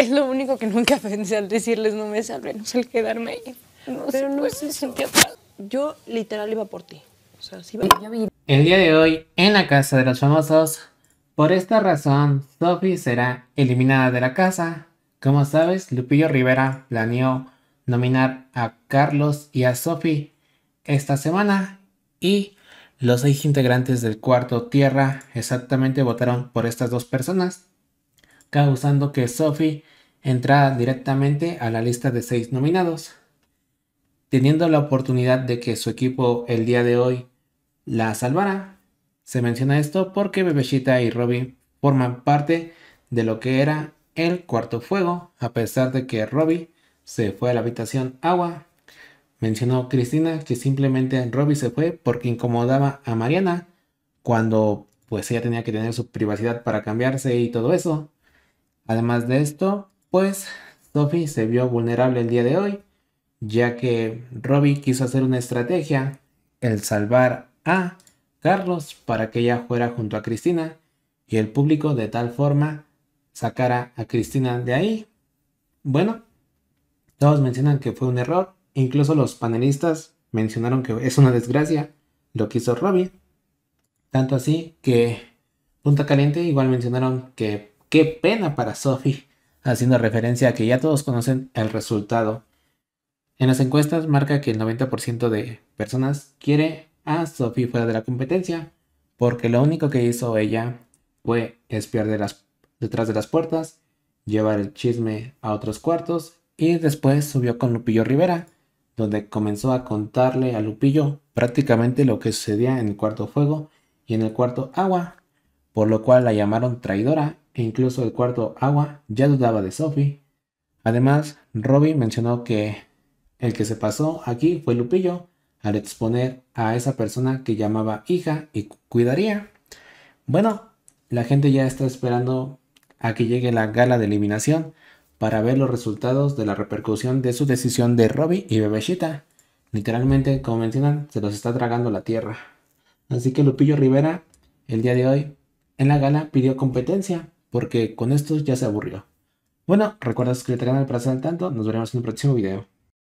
Es lo único que nunca pensé al decirles no me salven, no al quedarme ahí. No Pero no es pues, se Yo literal iba por ti. O sea, sí El día de hoy, en la casa de los famosos, por esta razón, Sophie será eliminada de la casa. Como sabes, Lupillo Rivera planeó nominar a Carlos y a Sophie esta semana y los seis integrantes del cuarto Tierra exactamente votaron por estas dos personas causando que Sophie entrara directamente a la lista de seis nominados. Teniendo la oportunidad de que su equipo el día de hoy la salvara, se menciona esto porque Bebeshita y Robbie forman parte de lo que era el cuarto fuego, a pesar de que Robbie se fue a la habitación agua. Mencionó Cristina que simplemente Robbie se fue porque incomodaba a Mariana cuando pues ella tenía que tener su privacidad para cambiarse y todo eso. Además de esto, pues Sophie se vio vulnerable el día de hoy, ya que Robbie quiso hacer una estrategia, el salvar a Carlos para que ella fuera junto a Cristina y el público de tal forma sacara a Cristina de ahí. Bueno, todos mencionan que fue un error, incluso los panelistas mencionaron que es una desgracia lo que hizo Robbie. Tanto así que Punta Caliente igual mencionaron que Qué pena para Sophie, haciendo referencia a que ya todos conocen el resultado. En las encuestas marca que el 90% de personas quiere a Sophie fuera de la competencia, porque lo único que hizo ella fue espiar detrás de las puertas, llevar el chisme a otros cuartos y después subió con Lupillo Rivera, donde comenzó a contarle a Lupillo prácticamente lo que sucedía en el cuarto fuego y en el cuarto agua, por lo cual la llamaron traidora e incluso el cuarto agua ya dudaba de Sophie. Además, Robbie mencionó que el que se pasó aquí fue Lupillo al exponer a esa persona que llamaba hija y cuidaría. Bueno, la gente ya está esperando a que llegue la gala de eliminación para ver los resultados de la repercusión de su decisión de Robbie y Bebeshita. Literalmente, como mencionan, se los está tragando la tierra. Así que Lupillo Rivera, el día de hoy, en la gala pidió competencia porque con esto ya se aburrió. Bueno, recuerda suscribirte al canal para estar al tanto, nos veremos en un próximo video.